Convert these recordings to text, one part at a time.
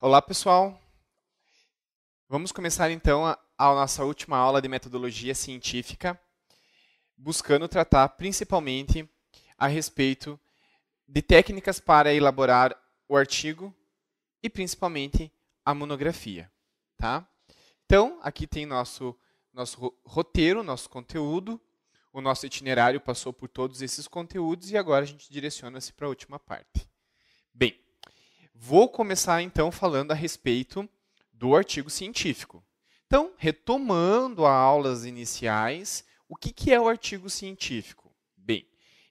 Olá, pessoal. Vamos começar então a, a, nossa última aula de metodologia científica, buscando tratar principalmente a respeito de técnicas para elaborar o artigo e principalmente a monografia, tá? Então, aqui tem nosso nosso roteiro, nosso conteúdo, o nosso itinerário passou por todos esses conteúdos e agora a gente direciona-se para a última parte. Bem, Vou começar então falando a respeito do artigo científico. Então, retomando as aulas iniciais, o que, que é o artigo científico? Bem,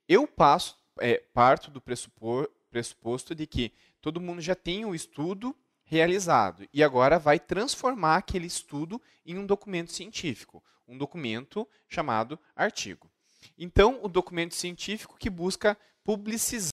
eu passo, é, parto do pressupor, pressuposto de que todo mundo já tem o um estudo realizado e agora vai transformar aquele estudo em um documento científico, um documento chamado artigo. Então, o documento científico que busca publicizar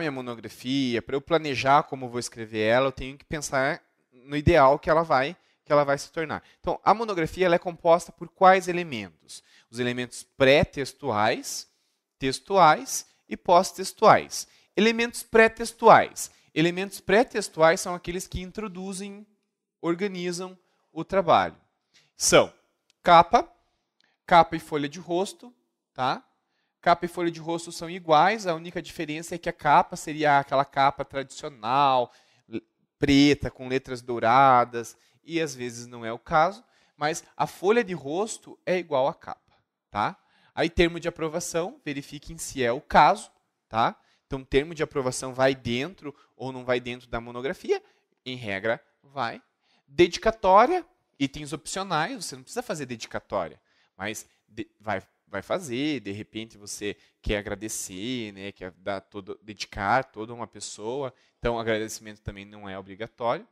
minha monografia, para eu planejar como vou escrever ela, eu tenho que pensar no ideal que ela vai que ela vai se tornar. Então, a monografia ela é composta por quais elementos? Os elementos pré-textuais, textuais e pós-textuais. Elementos pré-textuais. Elementos pré-textuais são aqueles que introduzem, organizam o trabalho. São capa, capa e folha de rosto, tá? Capa e folha de rosto são iguais, a única diferença é que a capa seria aquela capa tradicional, preta, com letras douradas, e às vezes não é o caso, mas a folha de rosto é igual à capa, tá? Aí termo de aprovação, verifiquem se é o caso, tá? Então termo de aprovação vai dentro ou não vai dentro da monografia? Em regra, vai. Dedicatória, itens opcionais, você não precisa fazer dedicatória, mas de, vai vai fazer, de repente você quer agradecer, né, quer dar todo, dedicar toda uma pessoa. Então, agradecimento também não é obrigatório.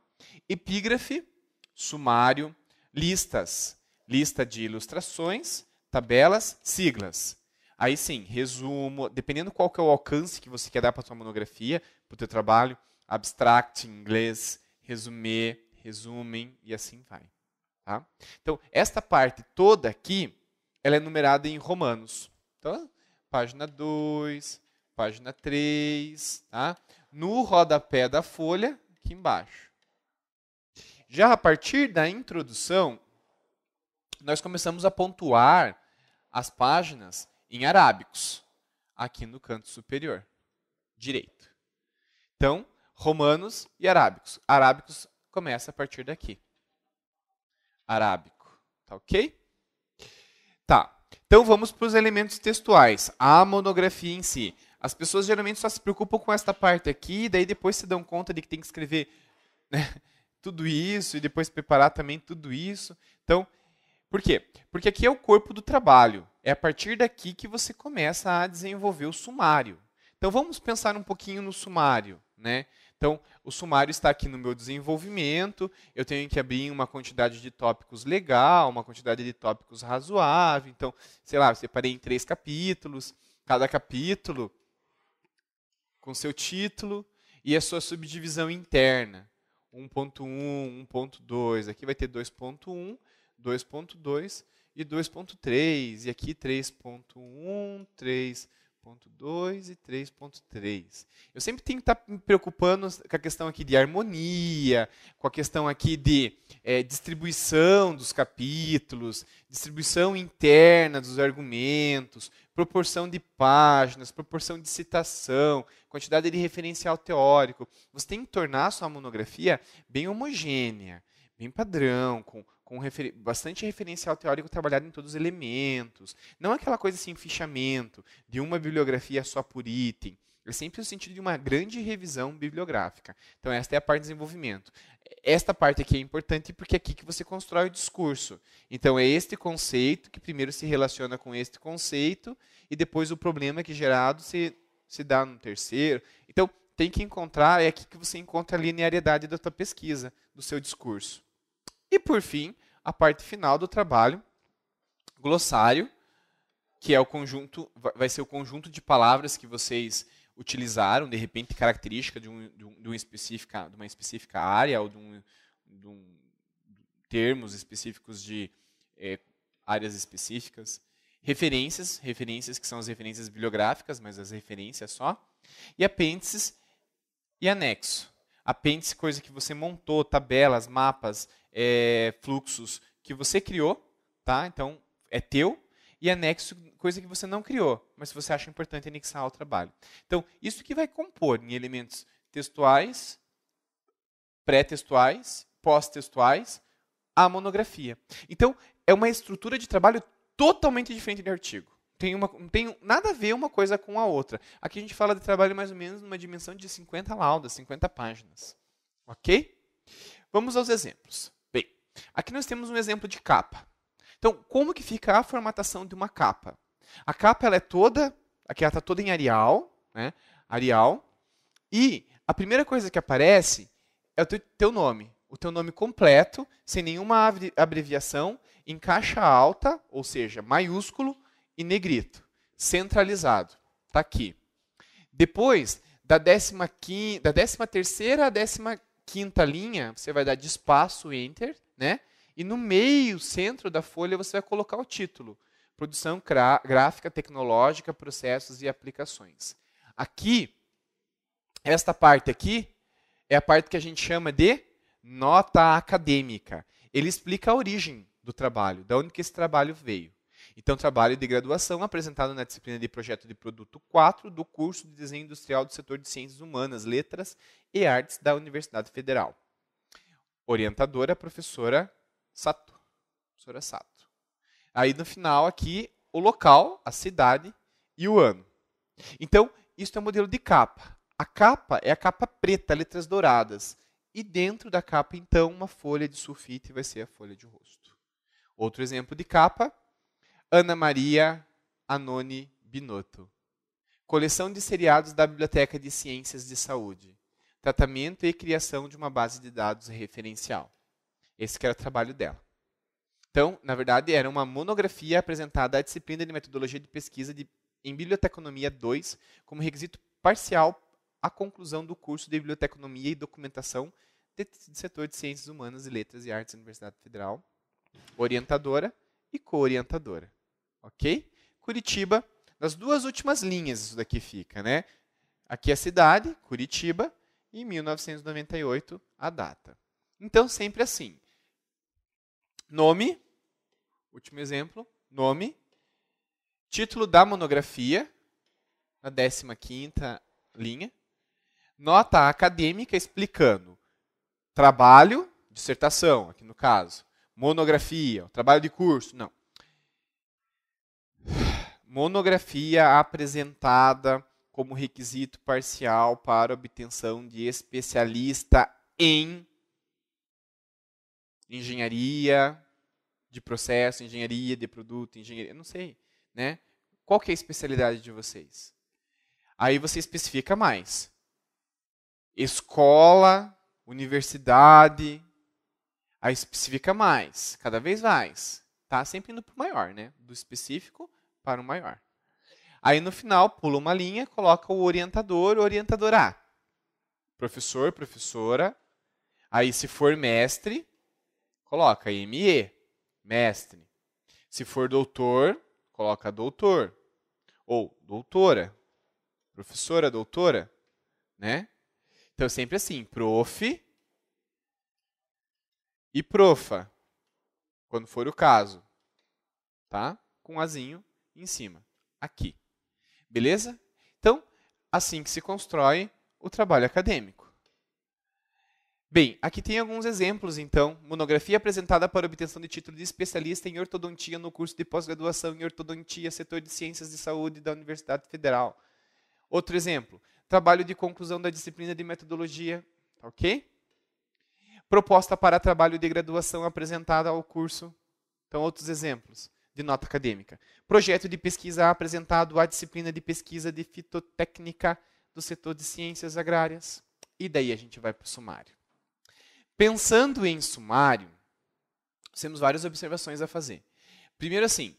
Epígrafe, sumário, listas, lista de ilustrações, tabelas, siglas. Aí sim, resumo, dependendo qual que é o alcance que você quer dar para sua monografia, para o teu trabalho, abstract em inglês, resumir, resumem e assim vai. Tá? Então, esta parte toda aqui ela é numerada em Romanos. Então, página 2, página 3, tá? no rodapé da folha, aqui embaixo. Já a partir da introdução, nós começamos a pontuar as páginas em arábicos, aqui no canto superior, direito. Então, romanos e arábicos. Arábicos começa a partir daqui. Arábico, tá ok? Tá. Então vamos para os elementos textuais. A monografia em si. As pessoas geralmente só se preocupam com esta parte aqui, daí depois se dão conta de que tem que escrever né, tudo isso e depois preparar também tudo isso. Então, por quê? Porque aqui é o corpo do trabalho. É a partir daqui que você começa a desenvolver o sumário. Então vamos pensar um pouquinho no sumário, né? Então, o sumário está aqui no meu desenvolvimento, eu tenho que abrir uma quantidade de tópicos legal, uma quantidade de tópicos razoável. Então, sei lá, eu separei em três capítulos, cada capítulo com seu título e a sua subdivisão interna. 1.1, 1.2, aqui vai ter 2.1, 2.2 e 2.3, e aqui 3.1, 3. 3.2 e 3.3. Eu sempre tenho que estar tá me preocupando com a questão aqui de harmonia, com a questão aqui de é, distribuição dos capítulos, distribuição interna dos argumentos, proporção de páginas, proporção de citação, quantidade de referencial teórico. Você tem que tornar a sua monografia bem homogênea, bem padrão, com com refer... bastante referencial teórico trabalhado em todos os elementos. Não aquela coisa assim, fichamento, de uma bibliografia só por item. É sempre o sentido de uma grande revisão bibliográfica. Então, esta é a parte de desenvolvimento. Esta parte aqui é importante porque é aqui que você constrói o discurso. Então, é este conceito que primeiro se relaciona com este conceito e depois o problema que é gerado se, se dá no terceiro. Então, tem que encontrar, é aqui que você encontra a linearidade da sua pesquisa, do seu discurso. E por fim, a parte final do trabalho, glossário, que é o conjunto, vai ser o conjunto de palavras que vocês utilizaram, de repente característica de, um, de, um, de, uma, específica, de uma específica área ou de um, de um termos específicos de é, áreas específicas. Referências, referências que são as referências bibliográficas, mas as referências só. E apêndices e anexo. Apêndice, coisa que você montou, tabelas, mapas, é, fluxos que você criou, tá? Então é teu e anexo coisa que você não criou, mas você acha importante anexar ao trabalho. Então isso que vai compor em elementos textuais, pré-textuais, pós-textuais, a monografia. Então é uma estrutura de trabalho totalmente diferente de artigo. Tem, uma, tem nada a ver uma coisa com a outra. Aqui a gente fala de trabalho mais ou menos numa dimensão de 50 laudas, 50 páginas. Ok? Vamos aos exemplos. Aqui nós temos um exemplo de capa. Então, como que fica a formatação de uma capa? A capa ela é toda, aqui ela está toda em Arial, né? Arial. E a primeira coisa que aparece é o teu, nome, o teu nome completo, sem nenhuma abreviação, em caixa alta, ou seja, maiúsculo e negrito, centralizado. Está aqui. Depois, da 13 da décima terceira à 15 quinta linha, você vai dar de espaço Enter, né? E no meio, centro da folha, você vai colocar o título: Produção gráfica, tecnológica, processos e aplicações. Aqui, esta parte aqui é a parte que a gente chama de nota acadêmica. Ele explica a origem do trabalho, da onde que esse trabalho veio. Então, trabalho de graduação apresentado na disciplina de projeto de produto 4 do curso de desenho industrial do setor de ciências humanas, letras e artes da Universidade Federal orientadora, a professora Sato. Professora Sato. Aí no final aqui, o local, a cidade e o ano. Então, isso é um modelo de capa. A capa é a capa preta, letras douradas. E dentro da capa, então, uma folha de sulfite vai ser a folha de rosto. Outro exemplo de capa, Ana Maria Anoni Binotto. Coleção de seriados da Biblioteca de Ciências de Saúde tratamento e criação de uma base de dados referencial. Esse era o trabalho dela. Então, na verdade, era uma monografia apresentada à disciplina de metodologia de pesquisa de, em biblioteconomia 2 como requisito parcial à conclusão do curso de biblioteconomia e documentação de, setor de ciências humanas e letras e artes da Universidade Federal, orientadora e coorientadora. OK? Curitiba, nas duas últimas linhas isso daqui fica, né? Aqui é a cidade, Curitiba, e 1998 a data. Então, sempre assim. Nome, último exemplo, nome, título da monografia, na 15ª linha, nota acadêmica explicando trabalho, dissertação, aqui no caso, monografia, trabalho de curso, não. Monografia apresentada como requisito parcial para obtenção de especialista em engenharia de processo, engenharia de produto, engenharia, não sei, né? Qual que é a especialidade de vocês? Aí você especifica mais. Escola, universidade, aí especifica mais, cada vez mais, tá? Sempre indo para o maior, né? Do específico para o maior. Aí no final pula uma linha, coloca o orientador, o orientador A. Professor, professora. Aí se for mestre, coloca ME, mestre. Se for doutor, coloca doutor ou doutora, professora, doutora, né? Então sempre assim, prof e profa, quando for o caso, tá? Com um azinho em cima, aqui. Beleza? Então, assim que se constrói o trabalho acadêmico. Bem, aqui tem alguns exemplos, então. Monografia apresentada para obtenção de título de especialista em ortodontia no curso de pós-graduação em ortodontia, setor de ciências de saúde da Universidade Federal. Outro exemplo, trabalho de conclusão da disciplina de metodologia, tá ok? Proposta para trabalho de graduação apresentada ao curso. Então, outros exemplos de nota acadêmica. Projeto de pesquisa apresentado à disciplina de pesquisa de fitotécnica do setor de ciências agrárias. E daí a gente vai para o sumário. Pensando em sumário, temos várias observações a fazer. Primeiro assim,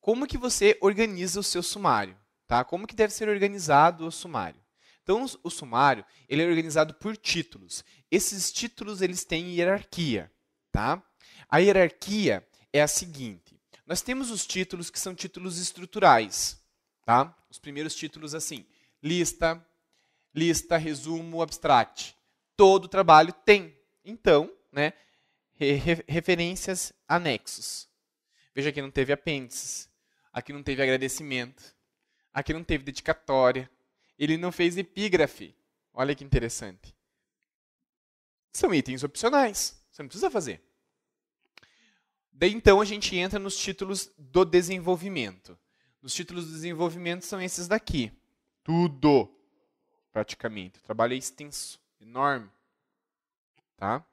como que você organiza o seu sumário? Tá? Como que deve ser organizado o sumário? Então, o sumário ele é organizado por títulos. Esses títulos eles têm hierarquia. Tá? A hierarquia é a seguinte. Nós temos os títulos que são títulos estruturais, tá? Os primeiros títulos assim: lista, lista, resumo, abstract. Todo trabalho tem, então, né, referências, anexos. Veja que não teve apêndices, aqui não teve agradecimento, aqui não teve dedicatória, ele não fez epígrafe. Olha que interessante. São itens opcionais, você não precisa fazer. Daí então a gente entra nos títulos do desenvolvimento. Os títulos do desenvolvimento são esses daqui. Tudo, praticamente. O trabalho é extenso, enorme. Tá?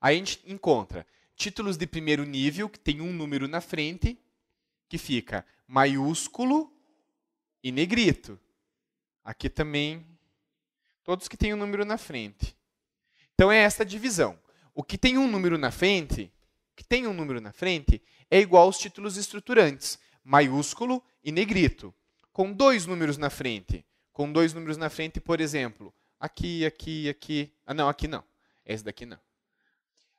Aí a gente encontra títulos de primeiro nível, que tem um número na frente, que fica maiúsculo e negrito. Aqui também, todos que têm um número na frente. Então é esta divisão. O que tem um número na frente que tem um número na frente é igual aos títulos estruturantes, maiúsculo e negrito. Com dois números na frente, com dois números na frente, por exemplo, aqui, aqui, aqui. Ah, não, aqui não. Esse daqui não.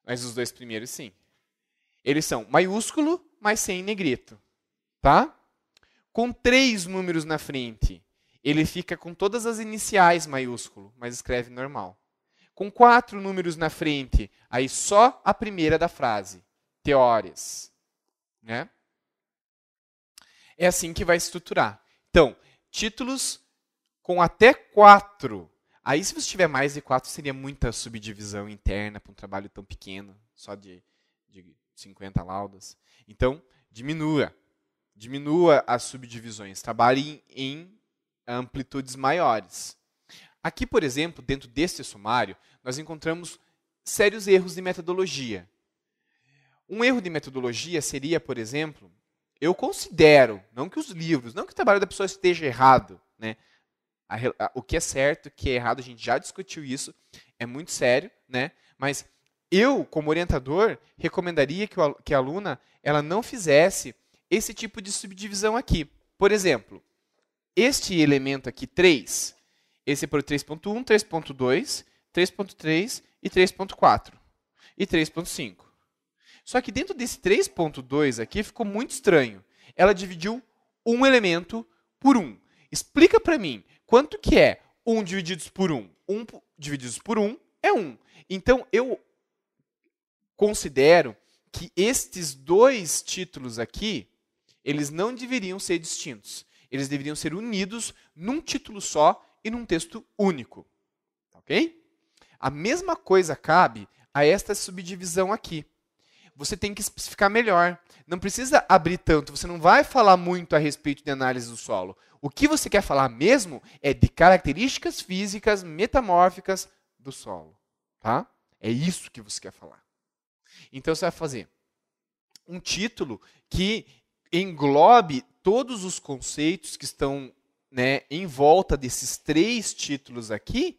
Mas os dois primeiros sim. Eles são maiúsculo, mas sem negrito. Tá? Com três números na frente, ele fica com todas as iniciais maiúsculo, mas escreve normal com quatro números na frente. Aí só a primeira da frase, teórias. Né? É assim que vai estruturar. Então, títulos com até quatro. Aí, se você tiver mais de quatro, seria muita subdivisão interna para um trabalho tão pequeno, só de, de 50 laudas. Então, diminua. Diminua as subdivisões. Trabalhe em, em amplitudes maiores. Aqui, por exemplo, dentro deste sumário, nós encontramos sérios erros de metodologia. Um erro de metodologia seria, por exemplo, eu considero, não que os livros, não que o trabalho da pessoa esteja errado, né? o que é certo, o que é errado, a gente já discutiu isso, é muito sério, né? Mas eu, como orientador, recomendaria que, que a aluna ela não fizesse esse tipo de subdivisão aqui. Por exemplo, este elemento aqui, 3, esse é por 3.1, 3.2, 3.3 e 3.4. E 3.5. Só que dentro desse 3.2 aqui ficou muito estranho. Ela dividiu um elemento por um. Explica para mim, quanto que é 1 um dividido por 1? Um? 1 um dividido por 1 um é 1. Um. Então, eu considero que estes dois títulos aqui, eles não deveriam ser distintos. Eles deveriam ser unidos num título só e num texto único. Tá ok? A mesma coisa cabe a esta subdivisão aqui. Você tem que especificar melhor. Não precisa abrir tanto, você não vai falar muito a respeito de análise do solo. O que você quer falar mesmo é de características físicas metamórficas do solo. Tá? É isso que você quer falar. Então você vai fazer um título que englobe todos os conceitos que estão né, em volta desses três títulos aqui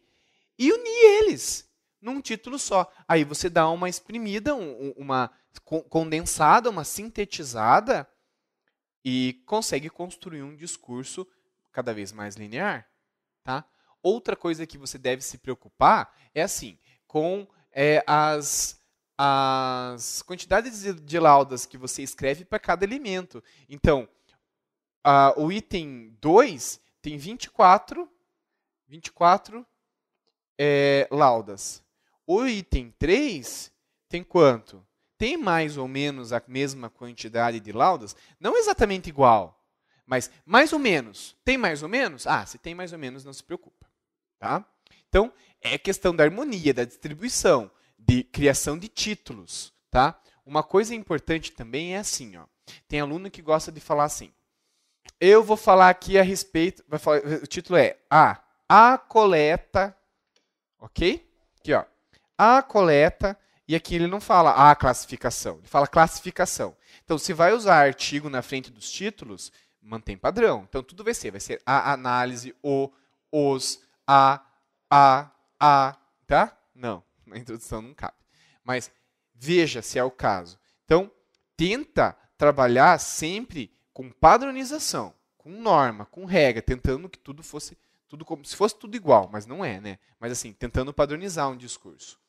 e unir eles num título só. Aí você dá uma exprimida, um, uma condensada, uma sintetizada e consegue construir um discurso cada vez mais linear, tá? Outra coisa que você deve se preocupar é assim, com é, as as quantidades de, de laudas que você escreve para cada elemento. Então, Uh, o item 2 tem 24, 24 é, laudas. O item 3 tem quanto? Tem mais ou menos a mesma quantidade de laudas? Não exatamente igual, mas mais ou menos. Tem mais ou menos? Ah, se tem mais ou menos, não se preocupa. Tá? Então, é questão da harmonia, da distribuição, de criação de títulos. Tá? Uma coisa importante também é assim: ó, tem aluno que gosta de falar assim. Eu vou falar aqui a respeito. Vai falar, o título é A. A coleta. Ok? Aqui, ó. A coleta. E aqui ele não fala a classificação, ele fala classificação. Então, se vai usar artigo na frente dos títulos, mantém padrão. Então, tudo vai ser, vai ser a análise, o, os, a, a, a, tá? Não, na introdução não cabe. Mas veja se é o caso. Então, tenta trabalhar sempre com padronização, com norma, com regra, tentando que tudo fosse tudo como se fosse tudo igual, mas não é, né? Mas assim, tentando padronizar um discurso.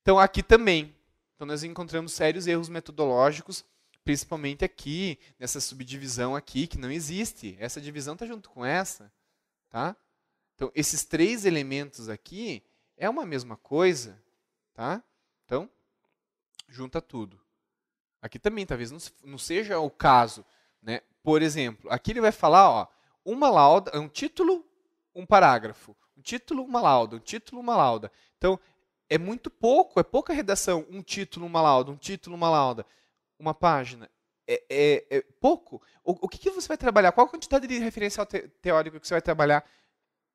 Então aqui também, então nós encontramos sérios erros metodológicos, principalmente aqui nessa subdivisão aqui que não existe. Essa divisão está junto com essa, tá? Então esses três elementos aqui é uma mesma coisa, tá? Então junta tudo. Aqui também, talvez não, não seja o caso né? Por exemplo, aqui ele vai falar ó, uma lauda, é um título, um parágrafo. Um título, uma lauda. Um título, uma lauda. Então, é muito pouco, é pouca redação. Um título, uma lauda. Um título, uma lauda. Uma página. É, é, é pouco. O, o que, que, você vai trabalhar? Qual a quantidade de referencial te, teórico que você vai trabalhar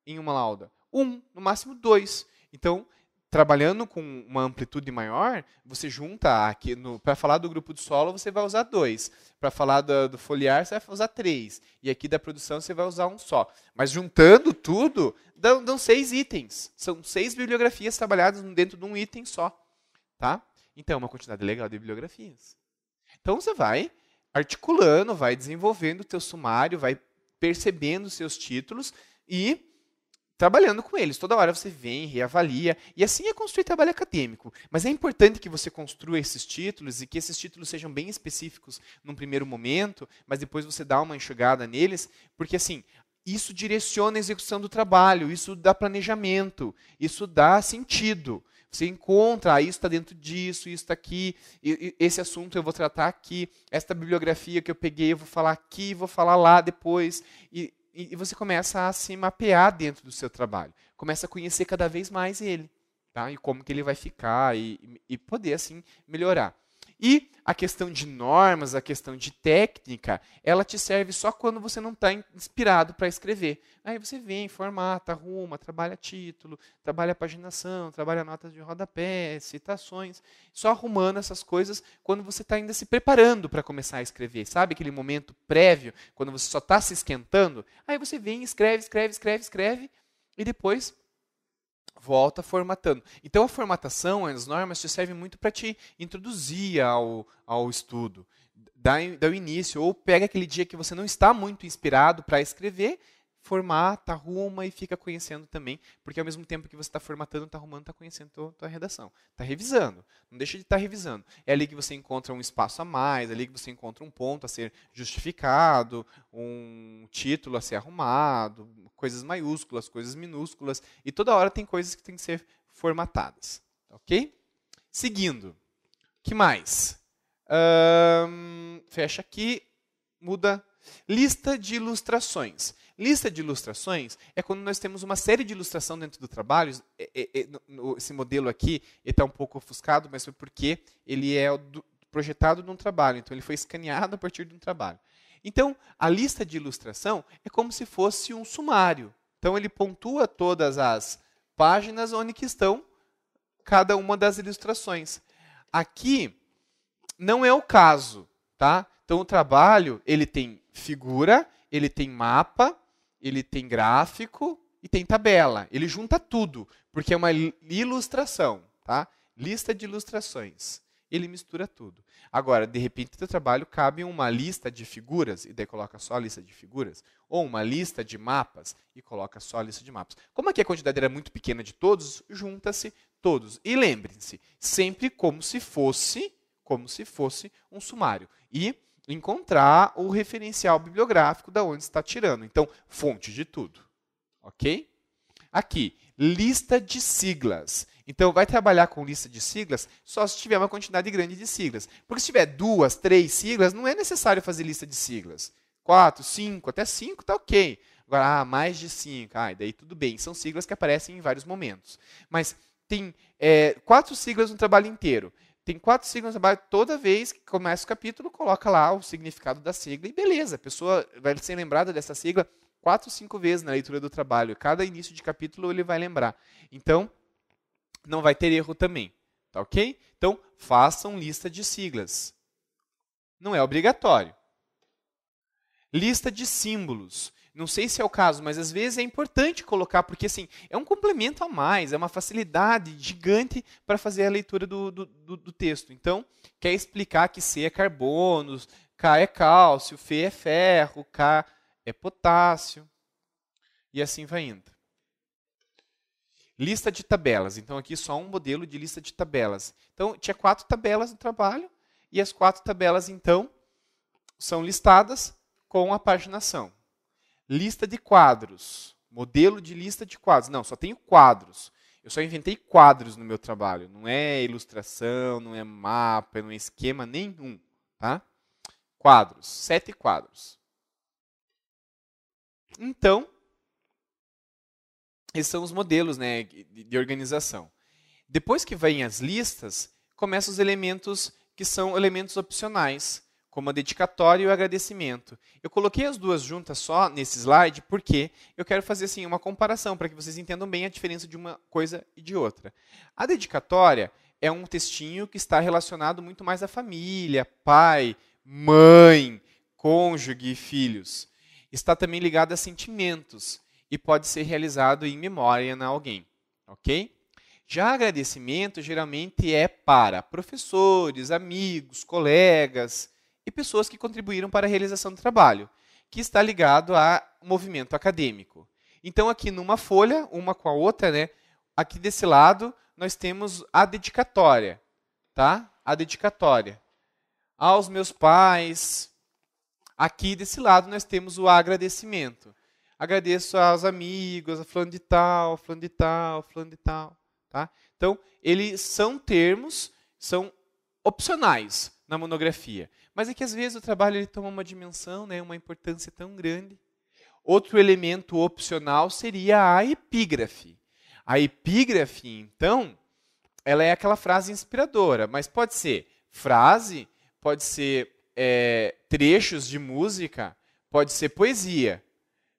em uma lauda? Um, no máximo dois. Então, trabalhando com uma amplitude maior, você junta aqui para falar do grupo de solo você vai usar dois, para falar do, do, foliar você vai usar três e aqui da produção você vai usar um só. Mas juntando tudo dão, dão seis itens, são seis bibliografias trabalhadas dentro de um item só, tá? Então é uma quantidade legal de bibliografias. Então você vai articulando, vai desenvolvendo o teu sumário, vai percebendo os seus títulos e trabalhando com eles. Toda hora você vem, reavalia, e assim é construir trabalho acadêmico. Mas é importante que você construa esses títulos e que esses títulos sejam bem específicos num primeiro momento, mas depois você dá uma enxugada neles, porque assim, isso direciona a execução do trabalho, isso dá planejamento, isso dá sentido. Você encontra, ah, isso está dentro disso, isso está aqui, esse assunto eu vou tratar aqui, esta bibliografia que eu peguei eu vou falar aqui, vou falar lá depois. E e você começa a se mapear dentro do seu trabalho, começa a conhecer cada vez mais ele, tá? E como que ele vai ficar e, e poder assim melhorar. E a questão de normas, a questão de técnica, ela te serve só quando você não está inspirado para escrever. Aí você vem, formata, arruma, trabalha título, trabalha paginação, trabalha notas de rodapé, citações, só arrumando essas coisas quando você está ainda se preparando para começar a escrever. Sabe aquele momento prévio, quando você só está se esquentando? Aí você vem, escreve, escreve, escreve, escreve, e depois volta formatando. Então a formatação, as normas te servem muito para te introduzir ao, ao estudo, dar, o início, ou pega aquele dia que você não está muito inspirado para escrever formata, tá arruma e fica conhecendo também, porque ao mesmo tempo que você está formatando, está arrumando, está conhecendo tua, tua redação, está revisando, não deixa de estar tá revisando. É ali que você encontra um espaço a mais, é ali que você encontra um ponto a ser justificado, um título a ser arrumado, coisas maiúsculas, coisas minúsculas, e toda hora tem coisas que têm que ser formatadas, ok? Seguindo, que mais? fecha aqui, muda. Lista de ilustrações. Lista de ilustrações é quando nós temos uma série de ilustração dentro do trabalho. É, é, é, esse modelo aqui está um pouco ofuscado, mas foi porque ele é projetado num trabalho, então ele foi escaneado a partir de um trabalho. Então, a lista de ilustração é como se fosse um sumário. Então, ele pontua todas as páginas onde estão cada uma das ilustrações. Aqui não é o caso, tá? Então, o trabalho ele tem figura, ele tem mapa, ele tem gráfico e tem tabela. Ele junta tudo, porque é uma ilustração, tá? Lista de ilustrações. Ele mistura tudo. Agora, de repente, teu trabalho cabe uma lista de figuras, e daí coloca só a lista de figuras, ou uma lista de mapas, e coloca só a lista de mapas. Como aqui a quantidade era muito pequena de todos, junta-se todos. E lembrem-se, sempre como se fosse, como se fosse um sumário. E encontrar o referencial bibliográfico da onde está tirando. Então, fonte de tudo. Ok? Aqui, lista de siglas. Então, vai trabalhar com lista de siglas só se tiver uma quantidade grande de siglas. Porque se tiver duas, três siglas, não é necessário fazer lista de siglas. Quatro, cinco, até cinco, tá ok. Agora, ah, mais de cinco, ah, daí tudo bem. São siglas que aparecem em vários momentos. Mas tem é, quatro siglas no trabalho inteiro tem quatro siglas no trabalho, toda vez que começa o capítulo, coloca lá o significado da sigla e beleza, a pessoa vai ser lembrada dessa sigla quatro, cinco vezes na leitura do trabalho. Cada início de capítulo ele vai lembrar. Então, não vai ter erro também, tá ok? Então, façam lista de siglas. Não é obrigatório. Lista de símbolos. Não sei se é o caso, mas às vezes é importante colocar, porque assim, é um complemento a mais, é uma facilidade gigante para fazer a leitura do, do, do, do texto. Então, quer explicar que C é carbono, K é cálcio, Fe é ferro, K é potássio, e assim vai indo. Lista de tabelas. Então, aqui só um modelo de lista de tabelas. Então, tinha quatro tabelas no trabalho, e as quatro tabelas, então, são listadas com a paginação. Lista de quadros. Modelo de lista de quadros. Não, só tenho quadros. Eu só inventei quadros no meu trabalho. Não é ilustração, não é mapa, não é esquema nenhum. Tá? Quadros. Sete quadros. Então, esses são os modelos né, de organização. Depois que vêm as listas, começam os elementos que são elementos opcionais como a dedicatória e o agradecimento. Eu coloquei as duas juntas só nesse slide porque eu quero fazer assim uma comparação para que vocês entendam bem a diferença de uma coisa e de outra. A dedicatória é um textinho que está relacionado muito mais à família, pai, mãe, cônjuge e filhos. Está também ligado a sentimentos e pode ser realizado em memória a alguém, OK? Já agradecimento geralmente é para professores, amigos, colegas, e pessoas que contribuíram para a realização do trabalho, que está ligado a movimento acadêmico. Então, aqui numa folha, uma com a outra, né? Aqui desse lado, nós temos a dedicatória, tá? A dedicatória. Aos meus pais. Aqui desse lado, nós temos o agradecimento. Agradeço aos amigos, a fulano de tal, fulano de tal, fulano de tal, tá? Então, eles são termos, são opcionais na monografia. Mas é que às vezes o trabalho ele toma uma dimensão, né, uma importância tão grande. Outro elemento opcional seria a epígrafe. A epígrafe, então, ela é aquela frase inspiradora, mas pode ser frase, pode ser é, trechos de música, pode ser poesia,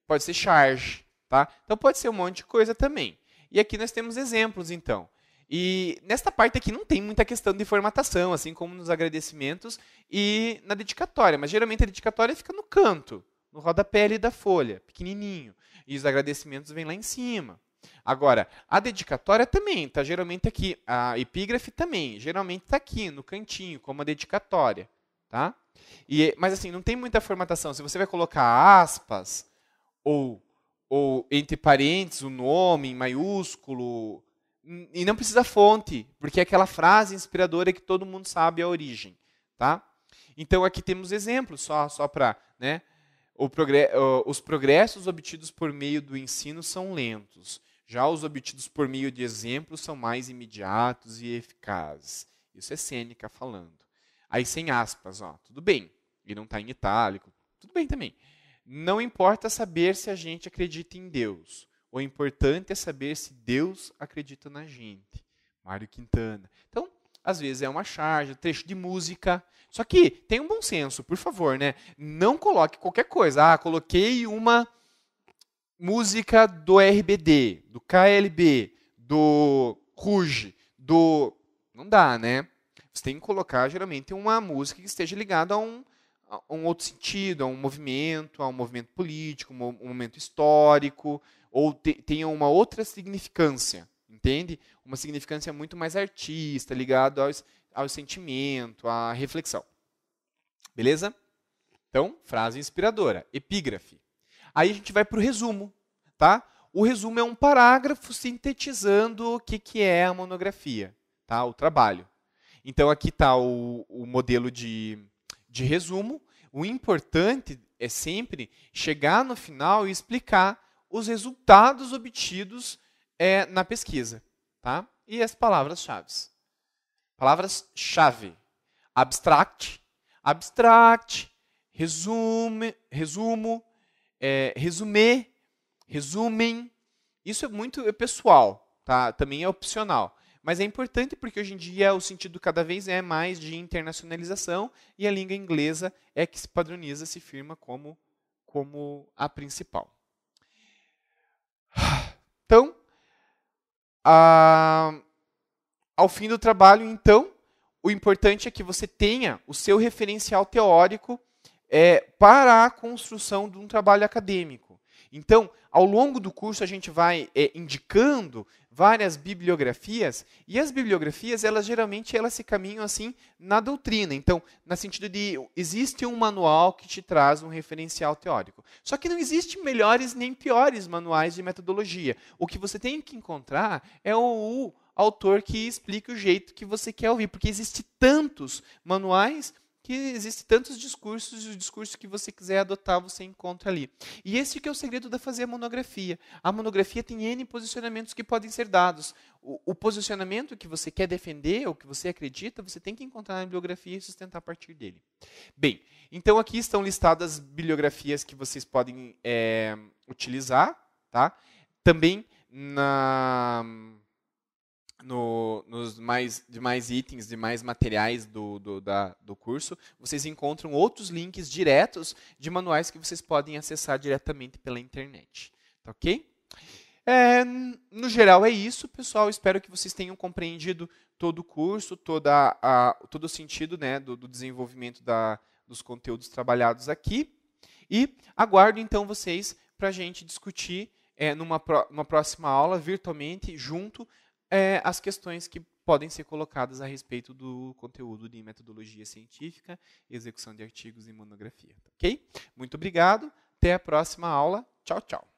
pode ser charge, tá? Então pode ser um monte de coisa também. E aqui nós temos exemplos, então. E nesta parte aqui não tem muita questão de formatação, assim como nos agradecimentos e na dedicatória, mas geralmente a dedicatória fica no canto, no rodapé ali da folha, pequenininho, e os agradecimentos vêm lá em cima. Agora, a dedicatória também está geralmente aqui, a epígrafe também, geralmente está aqui no cantinho, como a dedicatória, tá? E, mas assim, não tem muita formatação. Se você vai colocar aspas ou, ou entre parênteses o nome em maiúsculo, e não precisa fonte, porque é aquela frase inspiradora que todo mundo sabe a origem, tá? Então aqui temos exemplos só só para, né? Progre os progressos obtidos por meio do ensino são lentos, já os obtidos por meio de exemplos são mais imediatos e eficazes. Isso é Sêneca falando. Aí sem aspas, ó, tudo bem. E não está em itálico, tudo bem também. Não importa saber se a gente acredita em Deus. O importante é saber se Deus acredita na gente. Mário Quintana. Então, às vezes é uma charge, trecho de música. Só que tem um bom senso, por favor, né? Não coloque qualquer coisa. Ah, coloquei uma música do RBD, do KLB, do Ruge, do. Não dá, né? Você tem que colocar geralmente uma música que esteja ligada a um, a um outro sentido, a um movimento, a um movimento político, um momento histórico, ou te, tenham uma outra significância, entende? Uma significância muito mais artista, ligado aos, ao sentimento, à reflexão. Beleza? Então, frase inspiradora, epígrafe. Aí a gente vai para o resumo, tá? O resumo é um parágrafo sintetizando o que, que é a monografia, tá? O trabalho. Então, aqui está o, o modelo de, de resumo. O importante é sempre chegar no final e explicar os resultados obtidos é, na pesquisa. Tá? E as palavras-chave. Palavras-chave. Abstract, abstract, resume, resumo, é, resumir, resumem. Isso é muito é pessoal, tá? Também é opcional. Mas é importante porque hoje em dia o sentido cada vez é mais de internacionalização e a língua inglesa é que se padroniza, se firma como, como a principal. Ah, ao fim do trabalho, então, o importante é que você tenha o seu referencial teórico é, para a construção de um trabalho acadêmico. Então, ao longo do curso, a gente vai é, indicando várias bibliografias, e as bibliografias, elas geralmente elas se caminham assim na doutrina. Então, no sentido de existe um manual que te traz um referencial teórico. Só que não existe melhores nem piores manuais de metodologia. O que você tem que encontrar é o autor que explique o jeito que você quer ouvir, porque existe tantos manuais que existem tantos discursos e o discurso que você quiser adotar você encontra ali. E esse que é o segredo da fazer a monografia. A monografia tem N posicionamentos que podem ser dados. O, o posicionamento que você quer defender, ou que você acredita, você tem que encontrar na bibliografia e sustentar a partir dele. Bem, então aqui estão listadas bibliografias que vocês podem é, utilizar. Tá? Também na no, nos mais demais itens, demais materiais do, do, da, do curso, vocês encontram outros links diretos de manuais que vocês podem acessar diretamente pela internet. Tá ok? É, no geral é isso, pessoal. Espero que vocês tenham compreendido todo o curso, toda a, todo o sentido né, do, do desenvolvimento da, dos conteúdos trabalhados aqui. E aguardo então vocês para a gente discutir é, numa, numa próxima aula, virtualmente, junto, é, as questões que podem ser colocadas a respeito do conteúdo de metodologia científica, execução de artigos e monografia. Tá ok? Muito obrigado. Até a próxima aula. Tchau, tchau.